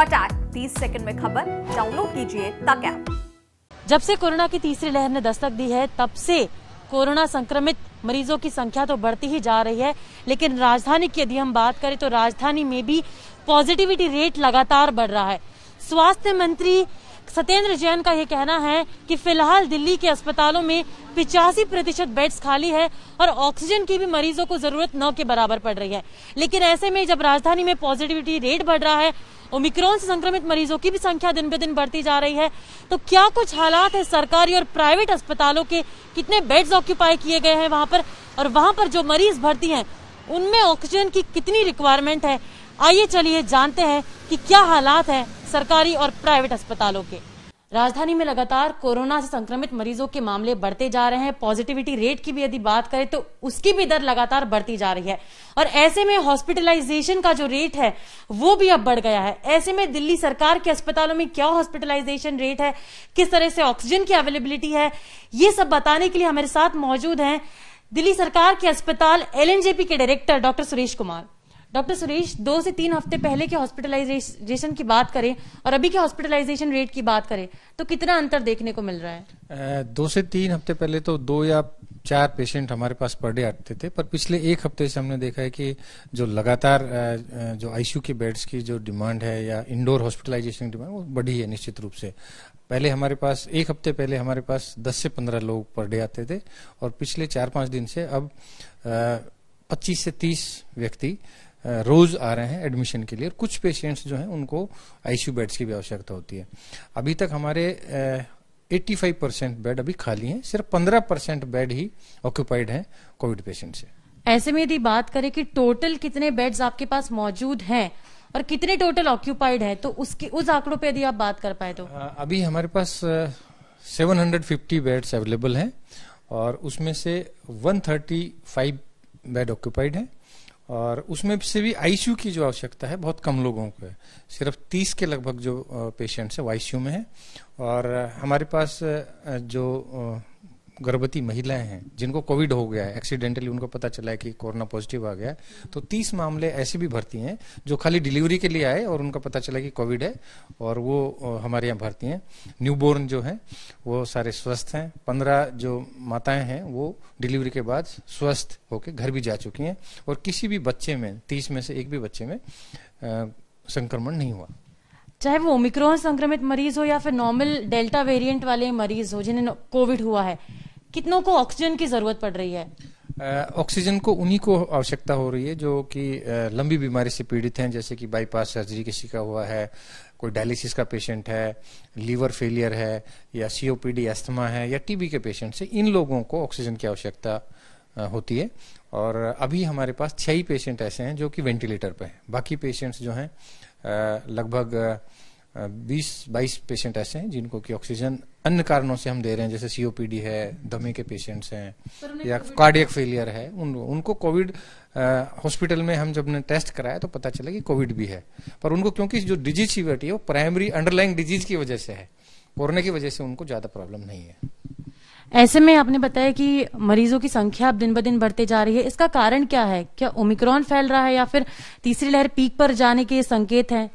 फटाक 30 सेकंड में खबर डाउनलोड कीजिए तक ऐप जब से कोरोना की तीसरी लहर ने दस्तक दी है तब से कोरोना संक्रमित मरीजों की संख्या तो बढ़ती ही जा रही है लेकिन राजधानी की यदि हम बात करें तो राजधानी में भी पॉजिटिविटी रेट लगातार बढ़ रहा है स्वास्थ्य मंत्री सत्येंद्र जैन का यह कहना है कि फिलहाल दिल्ली के अस्पतालों में पिचासी प्रतिशत बेड्स खाली है और ऑक्सीजन की भी मरीजों को जरूरत न के बराबर पड़ रही है लेकिन ऐसे में जब राजधानी में पॉजिटिविटी रेट बढ़ रहा है ओमिक्रॉन से संक्रमित मरीजों की भी संख्या दिन ब दिन बढ़ती जा रही है तो क्या कुछ हालात है सरकारी और प्राइवेट अस्पतालों के कितने बेड्स ऑक्यूपाई किए गए हैं वहाँ पर और वहाँ पर जो मरीज भर्ती हैं उनमें ऑक्सीजन की कितनी रिक्वायरमेंट है आइए चलिए जानते हैं कि क्या हालात है सरकारी और प्राइवेट अस्पतालों के राजधानी में लगातार कोरोना से संक्रमित मरीजों के मामले बढ़ते जा रहे हैं पॉजिटिविटी रेट की भी यदि बात करें तो उसकी भी दर लगातार बढ़ती जा रही है और ऐसे में हॉस्पिटलाइजेशन का जो रेट है वो भी अब बढ़ गया है ऐसे में दिल्ली सरकार के अस्पतालों में क्या हॉस्पिटलाइजेशन रेट है किस तरह से ऑक्सीजन की अवेलेबिलिटी है ये सब बताने के लिए हमारे साथ मौजूद हैं दिल्ली सरकार के अस्पताल एलएनजेपी के director doctor Suresh Kumar doctor Suresh दो से तीन हफ्ते पहले के हॉस्पिटलाइजेशन की बात करें और अभी के हॉस्पिटलाइजेशन रेट की बात करें तो कितना अंतर देखने को मिल रहा है दो से तीन हफ्ते पहले तो दो या चार पेशेंट हमारे पास पर डे आते थे पर पिछले एक हफ्ते से हमने देखा है कि जो लगातार जो आईसीयू के बेड्स की जो डिमांड है या इंडोर हॉस्पिटलाइजेशन की डिमांड वो बढ़ी है निश्चित रूप से पहले हमारे पास एक हफ्ते पहले हमारे पास 10 से 15 लोग पर डे आते थे और पिछले चार पांच दिन से अब 25 से 30 व्यक्ति रोज आ रहे हैं एडमिशन के लिए कुछ पेशेंट्स जो हैं उनको आईसीयू बेड्स की भी आवश्यकता होती है अभी तक हमारे 85 परसेंट बेड अभी खाली हैं सिर्फ 15 परसेंट बेड ही ऑक्यूपाइड हैं कोविड पेशेंट से ऐसे में यदि बात करें कि टोटल कितने बेड्स आपके पास मौजूद हैं और कितने टोटल ऑक्यूपाइड है तो उसके उस आंकड़ों पर यदि आप बात कर पाए तो अभी हमारे पास सेवन बेड्स अवेलेबल हैं और उसमें से 135 बेड ऑक्यूपाइड हैं और उसमें से भी आईसीयू की जो आवश्यकता है बहुत कम लोगों को है सिर्फ तीस के लगभग जो पेशेंट्स है आईसीयू में है और हमारे पास जो गर्भवती महिलाएं हैं जिनको कोविड हो गया है एक्सीडेंटली उनको पता चला है कि कोरोना पॉजिटिव आ गया तो तीस मामले ऐसे भी भर्ती हैं जो खाली डिलीवरी के लिए आए और उनका पता चला कि कोविड है और वो हमारे यहाँ भर्ती हैं बोर्न जो है वो सारे स्वस्थ हैं पंद्रह जो माताएं हैं वो डिलीवरी के बाद स्वस्थ होकर घर भी जा चुकी हैं और किसी भी बच्चे में तीस में से एक भी बच्चे में संक्रमण नहीं हुआ चाहे वो ओमिक्रोन संक्रमित मरीज हो या फिर नॉर्मल डेल्टा वेरिएंट वाले मरीज हो जिन्हें कोविड हुआ है कितनों को ऑक्सीजन की जरूरत पड़ रही है ऑक्सीजन को उन्हीं को आवश्यकता हो रही है जो कि लंबी बीमारी से पीड़ित हैं जैसे कि बाईपास सर्जरी किसी का हुआ है कोई डायलिसिस का पेशेंट है लीवर फेलियर है या सीओपीडी अस्थमा है या टीबी के पेशेंट से इन लोगों को ऑक्सीजन की आवश्यकता होती है और अभी हमारे पास छह ही पेशेंट ऐसे हैं जो कि वेंटिलेटर पर हैं बाकी पेशेंट्स जो हैं लगभग बीस बाईस पेशेंट ऐसे हैं जिनको कि ऑक्सीजन अन्य कारणों से हम दे रहे हैं जैसे सीओपीडी है दमे के पेशेंट्स हैं या कार्डियक फेलियर है उन उनको कोविड हॉस्पिटल में हम जब ने टेस्ट कराया तो पता चला कि कोविड भी है पर उनको क्योंकि जो डिजीज सीवियरिटी है वो प्राइमरी अंडरलाइंग डिजीज की वजह से है कोरोना की वजह से उनको ज्यादा प्रॉब्लम नहीं है ऐसे में आपने बताया कि मरीजों की संख्या अब दिन ब दिन बढ़ते जा रही है इसका कारण क्या है क्या ओमिक्रॉन फैल रहा है या फिर तीसरी लहर पीक पर जाने के संकेत हैं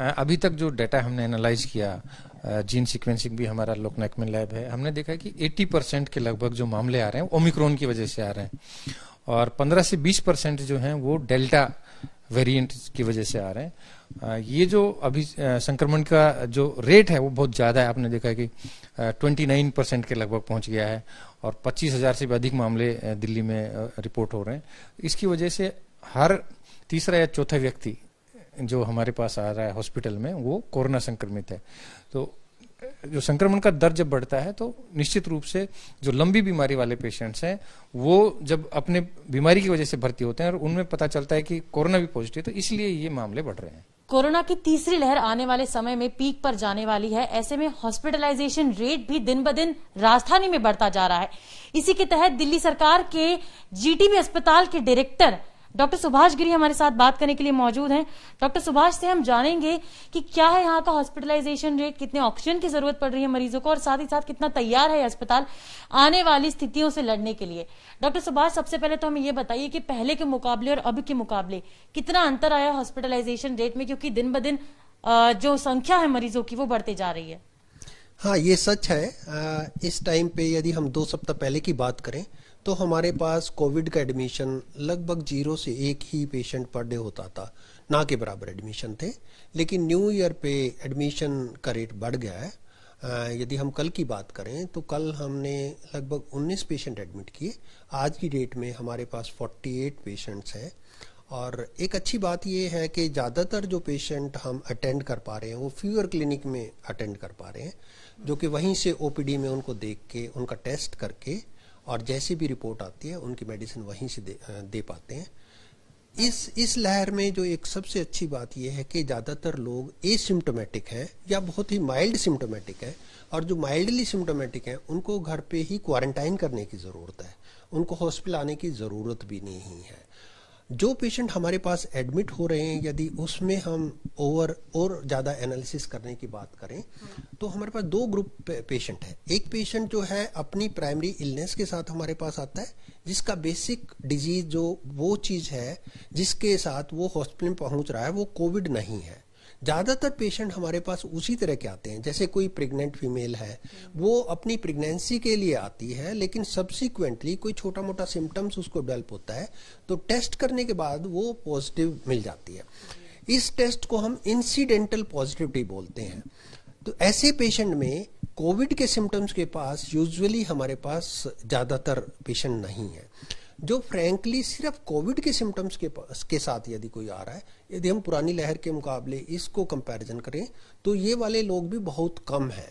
अभी तक जो डाटा हमने एनालाइज किया जीन सीक्वेंसिंग भी हमारा में लैब है हमने देखा कि 80 परसेंट के लगभग जो मामले आ रहे हैं ओमिक्रोन की वजह से आ रहे हैं और 15 से 20 परसेंट जो हैं वो डेल्टा वेरिएंट की वजह से आ रहे हैं ये जो अभी संक्रमण का जो रेट है वो बहुत ज़्यादा है आपने देखा कि ट्वेंटी परसेंट के लगभग पहुंच गया है और पच्चीस से भी अधिक मामले दिल्ली में रिपोर्ट हो रहे हैं इसकी वजह से हर तीसरा या चौथा व्यक्ति जो हमारे पास आ रहा है हॉस्पिटल में वो कोरोना संक्रमित है तो जो संक्रमण का दर जब बढ़ता है तो निश्चित रूप से जो लंबी बीमारी वाले पेशेंट्स हैं वो जब अपने बीमारी की वजह से भर्ती होते हैं और उनमें पता चलता है कि कोरोना भी पॉजिटिव तो इसलिए ये मामले बढ़ रहे हैं कोरोना की तीसरी लहर आने वाले समय में पीक पर जाने वाली है ऐसे में हॉस्पिटलाइजेशन रेट भी दिन ब दिन राजधानी में बढ़ता जा रहा है इसी के तहत दिल्ली सरकार के जीटीबी अस्पताल के डायरेक्टर डॉक्टर सुभाष गिरी हमारे साथ बात करने के लिए मौजूद हैं डॉक्टर सुभाष से हम जानेंगे कि क्या है यहाँ का हॉस्पिटलाइजेशन रेट कितने ऑक्सीजन की जरूरत पड़ रही है मरीजों को और साथ ही साथ कितना तैयार है अस्पताल आने वाली स्थितियों से लड़ने के लिए डॉक्टर सुभाष सबसे पहले तो हमें ये बताइए कि पहले के मुकाबले और अब के मुकाबले कितना अंतर आया हॉस्पिटलाइजेशन रेट में क्योंकि दिन ब दिन जो संख्या है मरीजों की वो बढ़ते जा रही है हाँ ये सच है इस टाइम पे यदि हम दो सप्ताह पहले की बात करें तो हमारे पास कोविड का एडमिशन लगभग जीरो से एक ही पेशेंट पर डे होता था ना के बराबर एडमिशन थे लेकिन न्यू ईयर पे एडमिशन का रेट बढ़ गया है यदि हम कल की बात करें तो कल हमने लगभग 19 पेशेंट एडमिट किए आज की डेट में हमारे पास 48 पेशेंट्स हैं और एक अच्छी बात ये है कि ज़्यादातर जो पेशेंट हम अटेंड कर पा रहे हैं वो फीवर क्लिनिक में अटेंड कर पा रहे हैं जो कि वहीं से ओपीडी में उनको देख के उनका टेस्ट करके और जैसी भी रिपोर्ट आती है उनकी मेडिसिन वहीं से दे, दे पाते हैं इस इस लहर में जो एक सबसे अच्छी बात यह है कि ज़्यादातर लोग एसिम्टोमेटिक हैं या बहुत ही माइल्ड सिम्टोमेटिक हैं और जो माइल्डली सिम्टोमेटिक हैं उनको घर पे ही क्वारंटाइन करने की ज़रूरत है उनको हॉस्पिटल आने की ज़रूरत भी नहीं है जो पेशेंट हमारे पास एडमिट हो रहे हैं यदि उसमें हम ओवर और ज़्यादा एनालिसिस करने की बात करें तो हमारे पास दो ग्रुप पेशेंट है एक पेशेंट जो है अपनी प्राइमरी इलनेस के साथ हमारे पास आता है जिसका बेसिक डिजीज जो वो चीज़ है जिसके साथ वो हॉस्पिटल में पहुंच रहा है वो कोविड नहीं है ज़्यादातर पेशेंट हमारे पास उसी तरह के आते हैं जैसे कोई प्रेग्नेंट फीमेल है वो अपनी प्रेगनेंसी के लिए आती है लेकिन सब्सिक्वेंटली कोई छोटा मोटा सिम्टम्स उसको डेवलप होता है तो टेस्ट करने के बाद वो पॉजिटिव मिल जाती है इस टेस्ट को हम इंसिडेंटल पॉजिटिविटी बोलते हैं तो ऐसे पेशेंट में कोविड के सिम्टम्स के पास यूजुअली हमारे पास ज़्यादातर पेशेंट नहीं है जो फ्रैंकली सिर्फ कोविड के सिम्टम्स के के साथ यदि कोई आ रहा है यदि हम पुरानी लहर के मुकाबले इसको कंपैरिजन करें तो ये वाले लोग भी बहुत कम हैं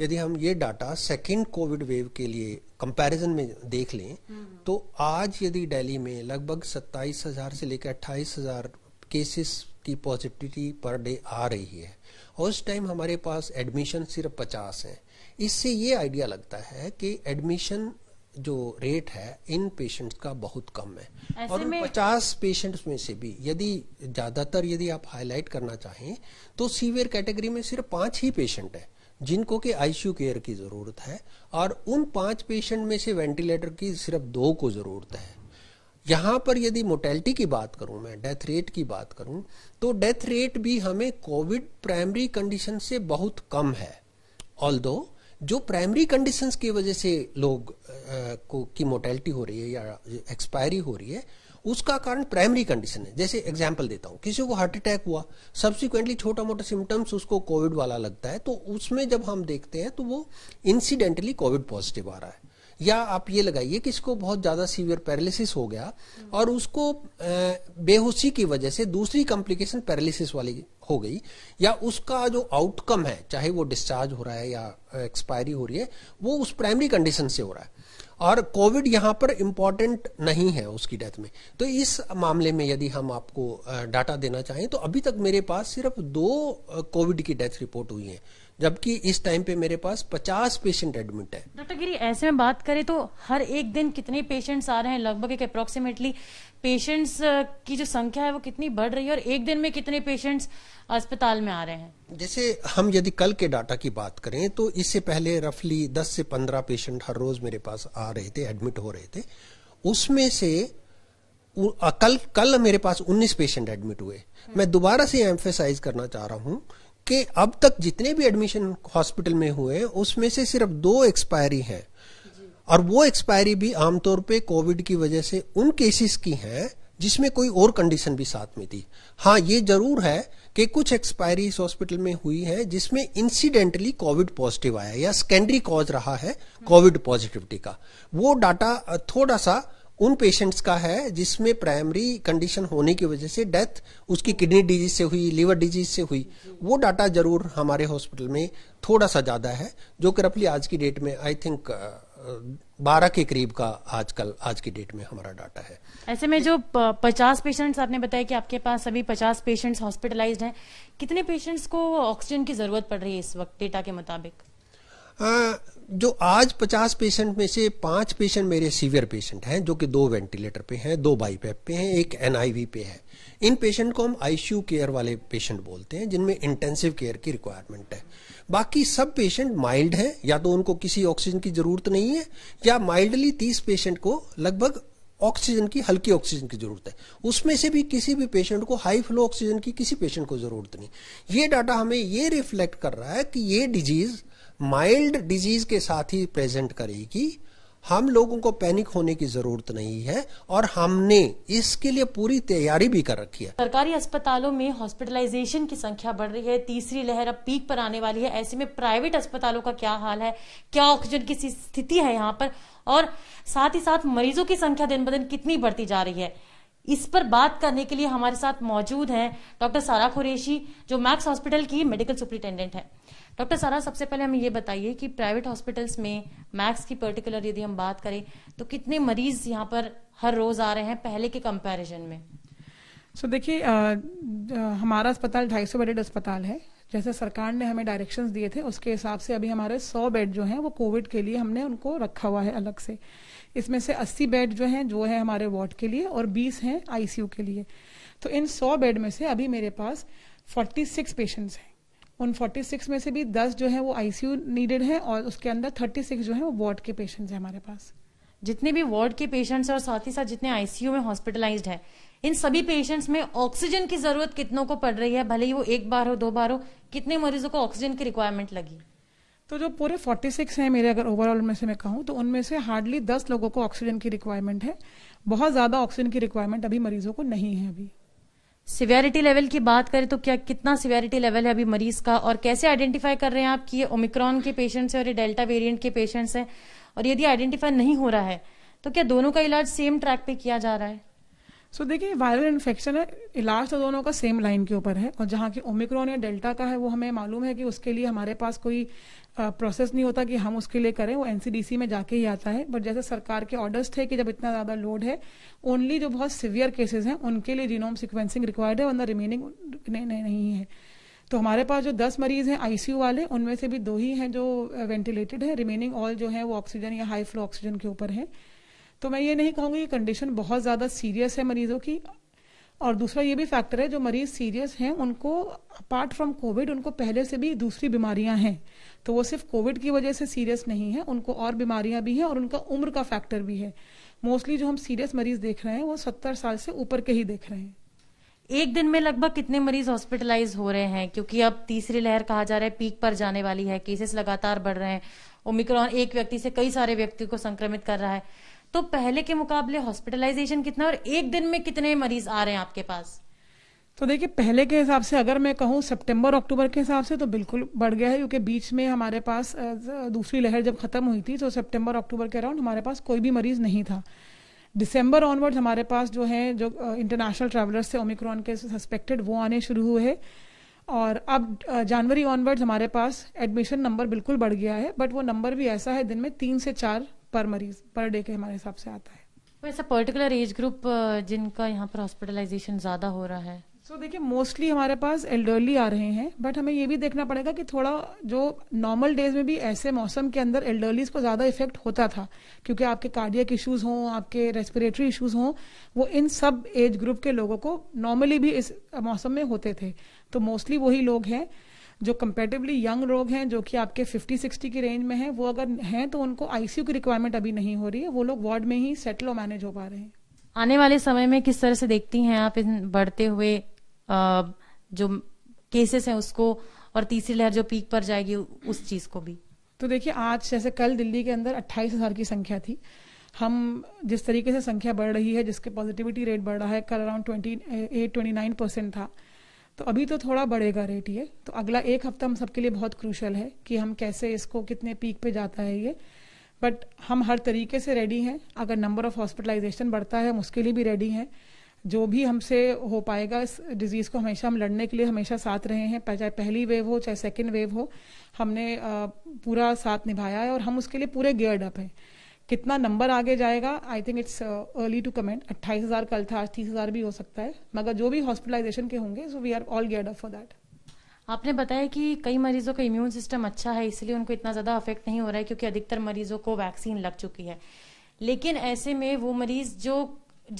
यदि हम ये डाटा सेकेंड कोविड वेव के लिए कंपैरिजन में देख लें हम्म। तो आज यदि दिल्ली में लगभग सत्ताईस हजार से लेकर अट्ठाईस हजार केसेस की पॉजिटिविटी पर डे आ रही है और उस टाइम हमारे पास एडमिशन सिर्फ पचास हैं इससे ये आइडिया लगता है कि एडमिशन जो रेट है इन पेशेंट्स का बहुत कम है और पचास 50 पेशेंट्स में से भी यदि ज़्यादातर यदि आप हाईलाइट करना चाहें तो सीवियर कैटेगरी में सिर्फ पांच ही पेशेंट है जिनको कि आईसीयू केयर की ज़रूरत है और उन पांच पेशेंट में से वेंटिलेटर की सिर्फ दो को ज़रूरत है यहां पर यदि मोर्टेलिटी की बात करूं मैं डेथ रेट की बात करूं तो डेथ रेट भी हमें कोविड प्राइमरी कंडीशन से बहुत कम है ऑल जो प्राइमरी कंडीशंस की वजह से लोग आ, को की मोटेलिटी हो रही है या एक्सपायरी हो रही है उसका कारण प्राइमरी कंडीशन है जैसे एग्जाम्पल देता हूँ किसी को हार्ट अटैक हुआ सब्सिक्वेंटली छोटा मोटा सिम्टम्स उसको कोविड वाला लगता है तो उसमें जब हम देखते हैं तो वो इंसिडेंटली कोविड पॉजिटिव आ रहा है या आप ये लगाइए कि इसको बहुत ज्यादा सीवियर पैरालिसिस हो गया और उसको बेहोशी की वजह से दूसरी कॉम्प्लिकेशन पैरालिसिस वाली हो गई या उसका जो आउटकम है चाहे वो डिस्चार्ज हो रहा है या एक्सपायरी हो रही है वो उस प्राइमरी कंडीशन से हो रहा है और कोविड यहाँ पर इम्पॉर्टेंट नहीं है उसकी डेथ में तो इस मामले में यदि हम आपको डाटा देना चाहें तो अभी तक मेरे पास सिर्फ दो कोविड की डेथ रिपोर्ट हुई है जबकि इस टाइम पे मेरे पास 50 पेशेंट एडमिट है डॉक्टर गिरी ऐसे में बात करें तो हर एक दिन कितने पेशेंट्स आ रहे हैं लगभग एक अप्रोक्सीमेटली पेशेंट्स की जो संख्या है वो कितनी बढ़ रही है और एक दिन में कितने पेशेंट्स अस्पताल में आ रहे हैं जैसे हम यदि कल के डाटा की बात करें तो इससे पहले रफली 10 से 15 पेशेंट हर रोज मेरे पास आ रहे थे एडमिट हो रहे थे उसमें से कल कल मेरे पास 19 पेशेंट एडमिट हुए मैं दोबारा से एम्फेसाइज करना चाह रहा हूं कि अब तक जितने भी एडमिशन हॉस्पिटल में हुए उसमें से सिर्फ दो एक्सपायरी है और वो एक्सपायरी भी आमतौर पे कोविड की वजह से उन केसेस की हैं जिसमें कोई और कंडीशन भी साथ में थी हाँ ये जरूर है कि कुछ एक्सपायरी इस हॉस्पिटल में हुई है जिसमें इंसिडेंटली कोविड पॉजिटिव आया या सेकेंडरी कॉज रहा है कोविड पॉजिटिविटी का वो डाटा थोड़ा सा उन पेशेंट्स का है जिसमें प्राइमरी कंडीशन होने की वजह से डेथ उसकी किडनी डिजीज से हुई लीवर डिजीज से हुई वो डाटा जरूर हमारे हॉस्पिटल में थोड़ा सा ज़्यादा है जो कि रफली आज की डेट में आई थिंक बारह के करीब का आजकल आज की डेट में हमारा डाटा है ऐसे में जो पचास पेशेंट्स आपने बताया कि आपके पास अभी पचास पेशेंट्स हॉस्पिटलाइज हैं कितने पेशेंट्स को ऑक्सीजन की जरूरत पड़ रही है इस वक्त डेटा के मुताबिक जो आज 50 पेशेंट में से पांच पेशेंट मेरे सीवियर पेशेंट हैं जो कि दो वेंटिलेटर पे हैं दो बाईपैप पे हैं एक एनआईवी पे है इन पेशेंट को हम आईसीयू केयर वाले पेशेंट बोलते हैं जिनमें इंटेंसिव केयर की रिक्वायरमेंट है बाकी सब पेशेंट माइल्ड हैं या तो उनको किसी ऑक्सीजन की जरूरत नहीं है या माइल्डली तीस पेशेंट को लगभग ऑक्सीजन की हल्की ऑक्सीजन की जरूरत है उसमें से भी किसी भी पेशेंट को हाई फ्लो ऑक्सीजन की किसी पेशेंट को जरूरत नहीं ये डाटा हमें ये रिफ्लेक्ट कर रहा है कि ये डिजीज़ माइल्ड डिजीज के साथ ही प्रेजेंट करेगी हम लोगों को पैनिक होने की जरूरत नहीं है और हमने इसके लिए पूरी तैयारी भी कर रखी है सरकारी अस्पतालों में हॉस्पिटलाइजेशन की संख्या बढ़ रही है तीसरी लहर अब पीक पर आने वाली है ऐसे में प्राइवेट अस्पतालों का क्या हाल है क्या ऑक्सीजन की स्थिति है यहाँ पर और साथ ही साथ मरीजों की संख्या दिन ब दिन कितनी बढ़ती जा रही है इस पर बात करने के लिए हमारे साथ मौजूद हैं डॉक्टर सारा कुरेशी जो मैक्स हॉस्पिटल की मेडिकल सुप्रिंटेंडेंट है डॉक्टर सारा सबसे पहले हमें ये बताइए कि प्राइवेट हॉस्पिटल्स में मैक्स की पर्टिकुलर यदि हम बात करें तो कितने मरीज यहाँ पर हर रोज आ रहे हैं पहले के कंपैरिजन में सो so, देखिए हमारा अस्पताल 250 बेडेड अस्पताल है जैसे सरकार ने हमें डायरेक्शंस दिए थे उसके हिसाब से अभी हमारे 100 बेड जो हैं वो कोविड के लिए हमने उनको रखा हुआ है अलग से इसमें से 80 बेड जो हैं जो है हमारे वार्ड के लिए और 20 हैं आईसीयू के लिए तो इन 100 बेड में से अभी मेरे पास 46 पेशेंट्स हैं उन 46 में से भी 10 जो है वो आईसीयू नीडेड है और उसके अंदर 36 जो है वो वार्ड के पेशेंट्स हैं हमारे पास जितने भी वार्ड के पेशेंट्स और साथ ही साथ जितने आईसीयू में हॉस्पिटलाइज्ड है इन सभी पेशेंट्स में ऑक्सीजन की जरूरत कितनों को पड़ रही है भले ही वो एक बार हो दो बार हो कितने मरीजों को ऑक्सीजन की रिक्वायरमेंट लगी तो जो पूरे 46 हैं मेरे अगर ओवरऑल में से मैं कहूँ तो उनमें से हार्डली 10 लोगों को ऑक्सीजन की रिक्वायरमेंट है बहुत ज़्यादा ऑक्सीजन की रिक्वायरमेंट अभी मरीजों को नहीं है अभी सिवियरिटी लेवल की बात करें तो क्या कितना सिवियरिटी लेवल है अभी मरीज का और कैसे आइडेंटिफाई कर रहे हैं आप कि ये ओमिक्रॉन के पेशेंट्स हैं और ये डेल्टा वेरिएंट के पेशेंट्स हैं और यदि आइडेंटिफाई नहीं हो रहा है तो क्या दोनों का इलाज सेम ट्रैक पे किया जा रहा है सो देखिए वायरल इन्फेक्शन है इलाज तो दोनों का सेम लाइन के ऊपर है और जहाँ की ओमिक्रॉन या डेल्टा का है वो हमें मालूम है कि उसके लिए हमारे पास कोई प्रोसेस नहीं होता कि हम उसके लिए करें वो एनसीडीसी में जाके ही आता है बट जैसे सरकार के ऑर्डर्स थे कि जब इतना ज़्यादा लोड है ओनली जो बहुत सिवियर केसेज हैं उनके लिए जीनोम सिक्वेंसिंग रिक्वायर्ड है वरना रिमेनिंग नहीं, नहीं है तो हमारे पास जो दस मरीज हैं आईसीयू वाले उनमें से भी दो ही हैं जो वेंटिलेटेड है रिमेनिंग ऑल जो है वो ऑक्सीजन या हाई फ्लो ऑक्सीजन के ऊपर है तो मैं ये नहीं कहूँगी कि कंडीशन बहुत ज़्यादा सीरियस है मरीजों की और दूसरा ये भी फैक्टर है जो मरीज सीरियस हैं उनको अपार्ट फ्रॉम कोविड उनको पहले से भी दूसरी बीमारियां हैं तो वो सिर्फ कोविड की वजह से सीरियस नहीं है उनको और बीमारियां भी हैं और उनका उम्र का फैक्टर भी है मोस्टली जो हम सीरियस मरीज देख रहे हैं वो सत्तर साल से ऊपर के ही देख रहे हैं एक दिन में लगभग कितने मरीज हॉस्पिटलाइज हो रहे हैं क्योंकि अब तीसरी लहर कहा जा रहा है पीक पर जाने वाली है केसेस लगातार बढ़ रहे हैं ओमिक्रॉन एक व्यक्ति से कई सारे व्यक्ति को संक्रमित कर रहा है तो पहले के मुकाबले हॉस्पिटलाइजेशन कितना और एक दिन में कितने मरीज आ रहे हैं आपके पास तो देखिए पहले के हिसाब से अगर मैं कहूँ सितंबर अक्टूबर के हिसाब से तो बिल्कुल बढ़ गया है क्योंकि बीच में हमारे पास दूसरी लहर जब ख़त्म हुई थी तो सितंबर अक्टूबर के अराउंड हमारे पास कोई भी मरीज़ नहीं था दिसंबर ऑनवर्ड्स हमारे पास जो है जो इंटरनेशनल ट्रैवलर्स से ओमिक्रॉन के सस्पेक्टेड वो आने शुरू हुए हैं और अब जनवरी ऑनवर्ड्स हमारे पास एडमिशन नंबर बिल्कुल बढ़ गया है बट वो नंबर भी ऐसा है दिन में तीन से चार पर मरीज पर डे के हमारे हिसाब से आता है वैसा पर्टिकुलर एज ग्रुप जिनका यहाँ पर हॉस्पिटलाइजेशन ज़्यादा हो रहा है सो so, देखिए मोस्टली हमारे पास एल्डरली आ रहे हैं बट हमें ये भी देखना पड़ेगा कि थोड़ा जो नॉर्मल डेज में भी ऐसे मौसम के अंदर एल्डरलीज को ज़्यादा इफेक्ट होता था क्योंकि आपके कार्डियक इश्यूज हों आपके रेस्पिरेटरी इश्यूज हों वो इन सब एज ग्रुप के लोगों को नॉर्मली भी इस मौसम में होते थे तो मोस्टली वही लोग हैं जो कंपेटिवली यंग लोग हैं जो कि आपके 50 60 की रेंज में हैं वो अगर हैं तो उनको आईसीयू की रिक्वायरमेंट अभी नहीं हो रही है वो लोग वार्ड में ही सेटल और मैनेज हो पा रहे हैं आने वाले समय में किस तरह से देखती हैं आप इन बढ़ते हुए जो केसेस हैं उसको और तीसरी लहर जो पीक पर जाएगी उस चीज को भी तो देखिए आज जैसे कल दिल्ली के अंदर अट्ठाईस हजार की संख्या थी हम जिस तरीके से संख्या बढ़ रही है जिसके पॉजिटिविटी रेट बढ़ रहा है कल around twenty eight twenty nine percent था तो अभी तो थोड़ा बढ़ेगा रेट ये तो अगला एक हफ्ता हम सबके लिए बहुत क्रूशल है कि हम कैसे इसको कितने पीक पे जाता है ये बट हम हर तरीके से रेडी हैं अगर नंबर ऑफ हॉस्पिटलाइजेशन बढ़ता है हम उसके लिए भी रेडी हैं जो भी हमसे हो पाएगा इस डिज़ीज़ को हमेशा हम लड़ने के लिए हमेशा साथ रहे हैं चाहे पहली वेव हो चाहे सेकेंड वेव हो हमने पूरा साथ निभाया है और हम उसके लिए पूरे गेयर्ड अप हैं कितना नंबर आगे जाएगा I think it's early to comment अट्ठाईस हज़ार कल था आज तीस हज़ार भी हो सकता है मगर जो भी हॉस्पिटलाइजेशन के होंगे सो वी आर ऑल गेड अप फॉर दैट आपने बताया कि कई मरीजों का इम्यून सिस्टम अच्छा है इसलिए उनको इतना ज़्यादा अफेक्ट नहीं हो रहा है क्योंकि अधिकतर मरीजों को वैक्सीन लग चुकी है लेकिन ऐसे में वो मरीज जो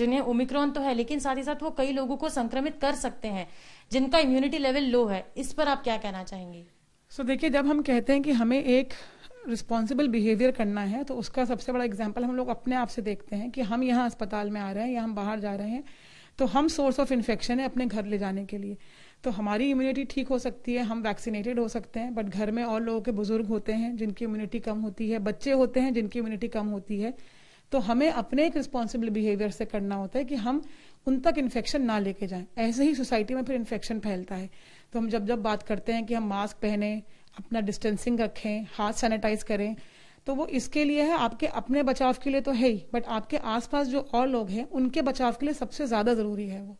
जिन्हें ओमिक्रॉन तो है लेकिन साथ ही साथ वो कई लोगों को संक्रमित कर सकते हैं जिनका इम्यूनिटी लेवल लो है इस पर आप क्या कहना चाहेंगे सो so, देखिए जब हम कहते हैं कि हमें एक रिस्पॉन्सिबल बिहेवियर करना है तो उसका सबसे बड़ा एग्जाम्पल हम लोग अपने आप से देखते हैं कि हम यहाँ अस्पताल में आ रहे हैं या हम बाहर जा रहे हैं तो हम सोर्स ऑफ इन्फेक्शन है अपने घर ले जाने के लिए तो हमारी इम्यूनिटी ठीक हो सकती है हम वैक्सीनेटेड हो सकते हैं बट घर में और लोगों के बुजुर्ग होते हैं जिनकी इम्यूनिटी कम होती है बच्चे होते हैं जिनकी इम्यूनिटी कम होती है तो हमें अपने एक रिस्पॉन्सिबल बिहेवियर से करना होता है कि हम उन तक इन्फेक्शन ना लेके जाएं ऐसे ही सोसाइटी में फिर इन्फेक्शन फैलता है तो हम जब जब बात करते हैं कि हम मास्क पहने अपना डिस्टेंसिंग रखें हाथ सैनिटाइज करें तो वो इसके लिए है आपके अपने बचाव के लिए तो है ही बट आपके आसपास जो और लोग हैं उनके बचाव के लिए सबसे ज़्यादा ज़रूरी है वो